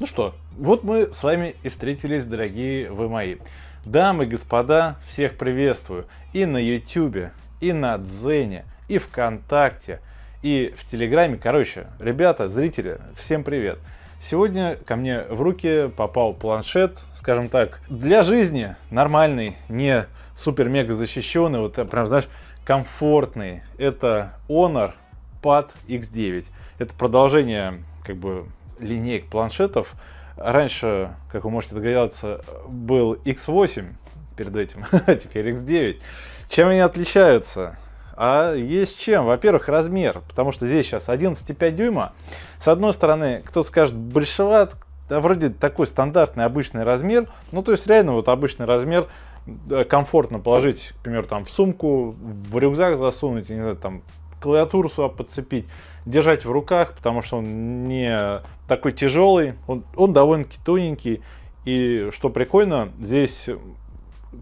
Ну что, вот мы с вами и встретились, дорогие вы мои. Дамы и господа, всех приветствую и на YouTube, и на Дзене, и ВКонтакте, и в Телеграме. Короче, ребята, зрители, всем привет. Сегодня ко мне в руки попал планшет, скажем так, для жизни нормальный, не супер-мега защищенный, вот прям, знаешь, комфортный. Это Honor Pad X9. Это продолжение как бы линейк планшетов. Раньше, как вы можете догадаться, был X8 перед этим, а теперь X9. Чем они отличаются? А есть чем? Во-первых, размер, потому что здесь сейчас 11,5 дюйма. С одной стороны, кто скажет, большеват, да, вроде такой стандартный обычный размер. Ну, то есть реально вот обычный размер э, комфортно положить, например, там в сумку, в рюкзак засунуть, я не знаю, там клавиатуру сюда подцепить, держать в руках, потому что он не такой тяжелый, он, он довольно-таки тоненький. И что прикольно, здесь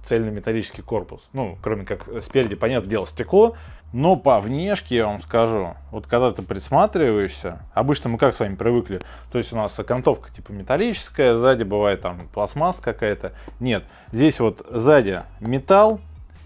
цельный металлический корпус. Ну, кроме как спереди, понятное дело, стекло. Но по внешке, я вам скажу, вот когда ты присматриваешься, обычно мы как с вами привыкли, то есть у нас окантовка типа металлическая, сзади бывает там пластмасс какая-то. Нет, здесь вот сзади металл,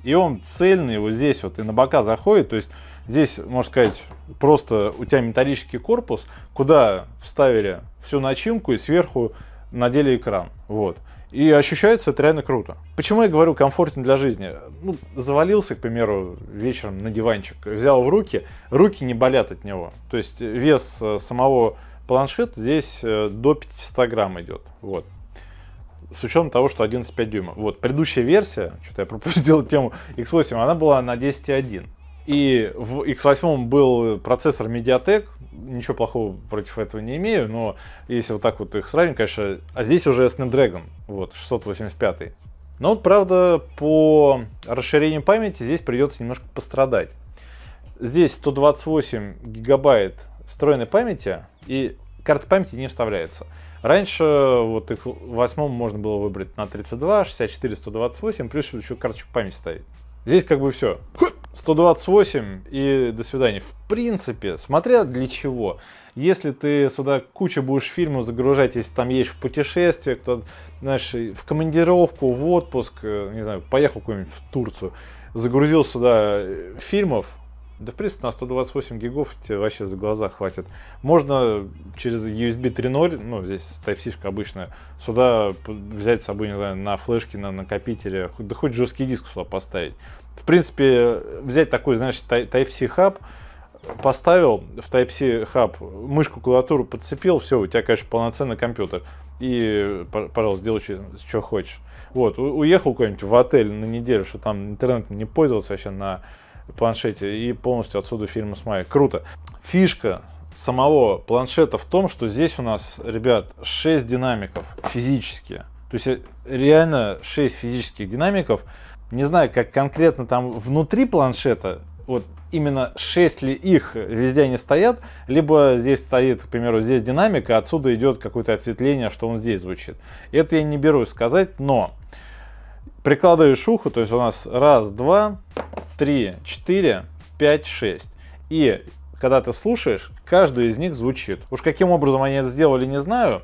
и он цельный, вот здесь вот и на бока заходит, то есть Здесь, можно сказать, просто у тебя металлический корпус, куда вставили всю начинку и сверху надели экран. Вот. И ощущается это реально круто. Почему я говорю комфортен для жизни? Ну, завалился, к примеру, вечером на диванчик, взял в руки, руки не болят от него. То есть вес э, самого планшета здесь э, до 500 грамм идет. Вот. С учетом того, что 11,5 дюйма. Вот, предыдущая версия, что-то я пропустил тему X8, она была на 10,1. И в X8 был процессор Mediatek, ничего плохого против этого не имею, но если вот так вот их сравнить, конечно, а здесь уже Snapdragon, вот, 685. Но вот, правда, по расширению памяти здесь придется немножко пострадать. Здесь 128 гигабайт встроенной памяти, и карта памяти не вставляется. Раньше вот их восьмом можно было выбрать на 32, 64, 128, плюс еще карточку памяти ставить. Здесь как бы все. 128 и до свидания. В принципе, смотря для чего. Если ты сюда кучу будешь фильмов загружать, если там едешь в путешествие, кто, знаешь, в командировку, в отпуск, э, не знаю, поехал куда-нибудь в Турцию, загрузил сюда э, фильмов, да, в принципе, на 128 гигов тебе вообще за глаза хватит. Можно через USB 3.0, ну, здесь Type-C обычная, сюда взять с собой, не знаю, на флешке, на накопителе, да хоть жесткий диск сюда поставить. В принципе, взять такой, знаешь, Type-C хаб, поставил в Type-C хаб, мышку, клавиатуру подцепил, все, у тебя, конечно, полноценный компьютер. И, пожалуйста, делай, что, что хочешь. Вот, уехал куда-нибудь в отель на неделю, что там интернет не пользовался вообще на планшете. И полностью отсюда фильмы с Майей. Круто. Фишка самого планшета в том, что здесь у нас, ребят, 6 динамиков физически. То есть э, реально 6 физических динамиков. Не знаю, как конкретно там внутри планшета, вот именно 6 ли их везде они стоят, либо здесь стоит, к примеру, здесь динамика, отсюда идет какое-то ответвление, что он здесь звучит. Это я не берусь сказать, но Прикладываешь ухо, то есть у нас раз, два, три, четыре, пять, шесть. И когда ты слушаешь, каждый из них звучит. Уж каким образом они это сделали, не знаю.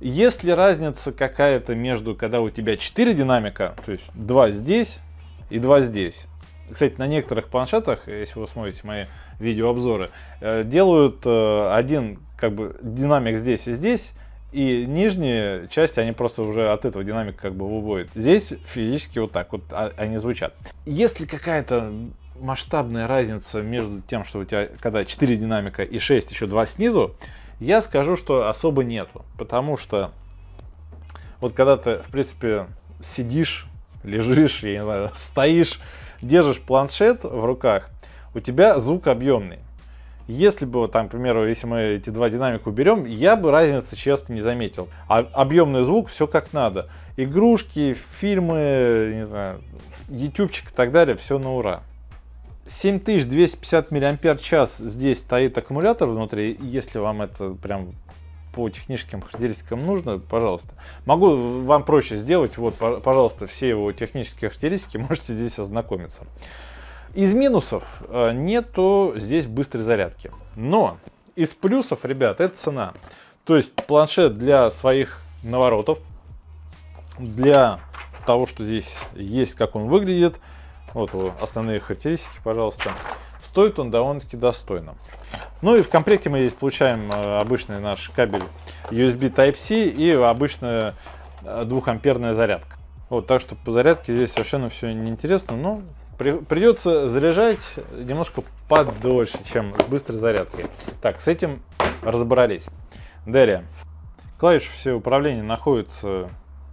Есть ли разница какая-то между, когда у тебя 4 динамика, то есть 2 здесь и 2 здесь? Кстати, на некоторых планшетах, если вы смотрите мои видеообзоры, э, делают э, один как бы динамик здесь и здесь, и нижние части, они просто уже от этого динамика как бы выводят. Здесь физически вот так вот а, они звучат. Если какая-то масштабная разница между тем, что у тебя когда 4 динамика и 6, еще 2 снизу, я скажу, что особо нету. Потому что вот когда ты, в принципе, сидишь, лежишь, я не знаю, стоишь, держишь планшет в руках, у тебя звук объемный. Если бы, там, к примеру, если мы эти два динамика уберем, я бы разницы, честно, не заметил. А объемный звук, все как надо. Игрушки, фильмы, не знаю, ютубчик и так далее, все на ура. 7250 мАч здесь стоит аккумулятор внутри, если вам это прям по техническим характеристикам нужно, пожалуйста. Могу вам проще сделать, вот, пожалуйста, все его технические характеристики, можете здесь ознакомиться. Из минусов э, нету здесь быстрой зарядки. Но из плюсов, ребят, это цена. То есть планшет для своих наворотов, для того, что здесь есть, как он выглядит, вот его основные характеристики, пожалуйста, стоит он довольно-таки достойно. Ну и в комплекте мы здесь получаем э, обычный наш кабель USB Type-C и обычная 2 э, амперная зарядка. Вот, так что по зарядке здесь совершенно все неинтересно, но при, придется заряжать немножко подольше, чем с быстрой зарядкой. Так, с этим разобрались. Далее. Клавиши все управления находятся,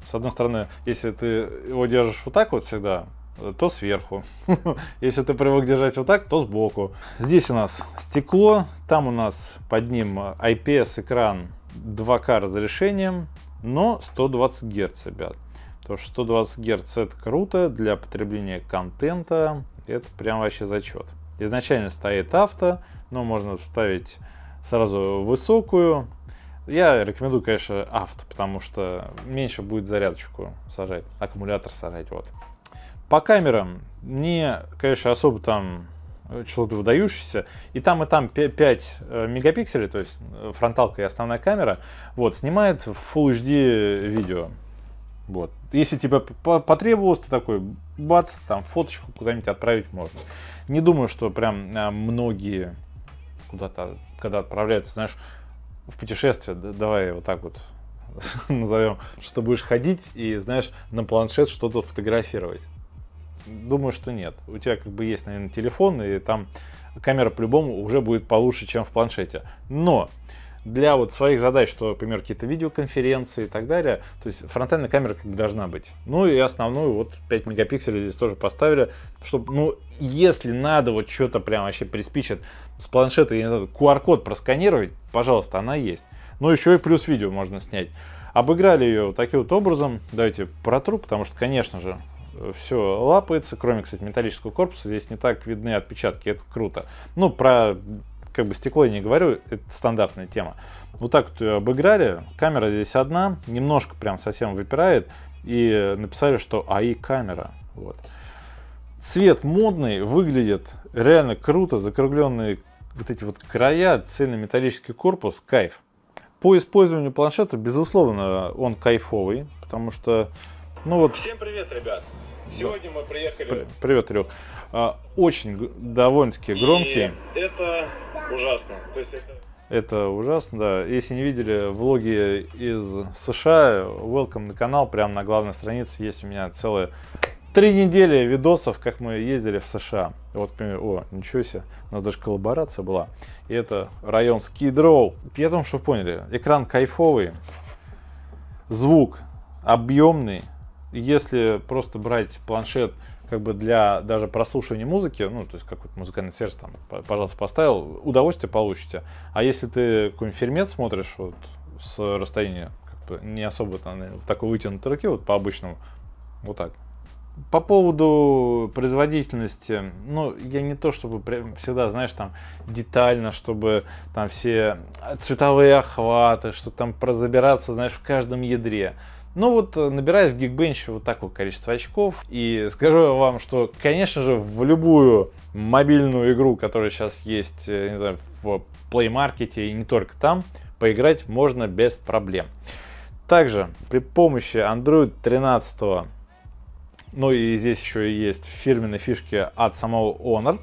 с одной стороны, если ты его держишь вот так вот всегда, то сверху. Если ты привык держать вот так, то сбоку. Здесь у нас стекло, там у нас под ним э, IPS экран 2К разрешением, но 120 Гц, ребят. То что 120 Гц это круто для потребления контента, это прям вообще зачет. Изначально стоит авто, но можно вставить сразу высокую. Я рекомендую, конечно, авто, потому что меньше будет зарядочку сажать, аккумулятор сажать, вот. По камерам мне, конечно, особо там э, что-то выдающееся. И там, и там 5 э, мегапикселей, то есть э, фронталка и основная камера, вот, снимает Full HD видео. Вот. Если тебе потребовалось, ты такой, бац, там фоточку куда-нибудь отправить можно. Не думаю, что прям а, многие куда-то, когда отправляются, знаешь, в путешествие, давай вот так вот назовем, что будешь ходить и, знаешь, на планшет что-то фотографировать. Думаю, что нет. У тебя как бы есть, наверное, телефон, и там камера по-любому уже будет получше, чем в планшете. Но для вот своих задач, что, например, какие-то видеоконференции и так далее, то есть фронтальная камера как бы должна быть. Ну и основную вот 5 мегапикселей здесь тоже поставили, чтобы, ну, если надо вот что-то прям вообще приспичит с планшета, я не знаю, QR-код просканировать, пожалуйста, она есть. Ну еще и плюс видео можно снять. Обыграли ее вот таким вот образом. Давайте протру, потому что, конечно же, все лапается, кроме, кстати, металлического корпуса. Здесь не так видны отпечатки, это круто. Ну, про как бы стекло я не говорю, это стандартная тема. Вот так вот обыграли, камера здесь одна, немножко прям совсем выпирает, и написали, что АИ камера. Вот. Цвет модный, выглядит реально круто, закругленные вот эти вот края, цельный металлический корпус, кайф. По использованию планшета, безусловно, он кайфовый, потому что, ну вот... Всем привет, ребят! Сегодня мы приехали... Привет, Илюх. А, очень довольно-таки громкий. И это ужасно. То есть это... Это ужасно, да. Если не видели влоги из США, welcome на канал, прямо на главной странице есть у меня целые три недели видосов, как мы ездили в США. Вот, например, о, ничего себе, у нас даже коллаборация была. И это район Скидроу. Я думаю, что поняли, экран кайфовый, звук объемный. Если просто брать планшет как бы для даже прослушивания музыки, ну, то есть как вот музыкальный сервис там, пожалуйста, поставил, удовольствие получите. А если ты какой-нибудь фермет смотришь вот с расстояния, как-то не особо там, в такой вытянутой руки, вот по обычному, вот так. По поводу производительности, ну, я не то чтобы прям всегда, знаешь, там детально, чтобы там все цветовые охваты, что там забираться, знаешь, в каждом ядре. Но ну вот э, набирает в Geekbench вот такое количество очков. И скажу вам, что, конечно же, в любую мобильную игру, которая сейчас есть, э, не знаю, в Play Market и не только там, поиграть можно без проблем. Также при помощи Android 13, ну и здесь еще и есть фирменные фишки от самого Honor,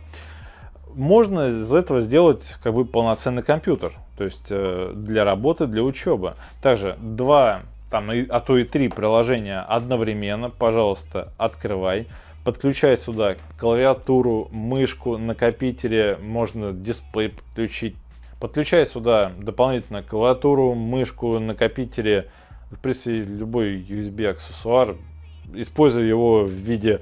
можно из этого сделать как бы полноценный компьютер, то есть э, для работы, для учебы. Также два там, а то и три приложения одновременно, пожалуйста, открывай. Подключай сюда клавиатуру, мышку, накопителе можно дисплей подключить. Подключай сюда дополнительно клавиатуру, мышку, накопителе в принципе, любой USB аксессуар. Используй его в виде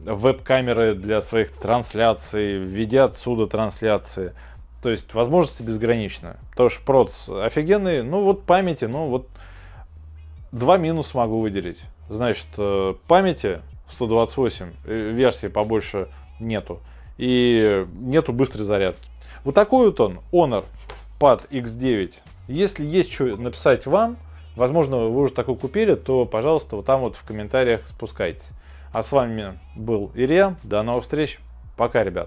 веб-камеры для своих трансляций, в виде отсюда трансляции. То есть возможности безграничны. Потому что проц офигенный, ну вот памяти, ну вот Два минус могу выделить. Значит, э, памяти 128, э, версии побольше нету. И нету быстрой зарядки. Вот такой вот он, Honor Pad X9. Если есть что написать вам, возможно, вы уже такой купили, то, пожалуйста, вот там вот в комментариях спускайтесь. А с вами был Илья. До новых встреч. Пока, ребят.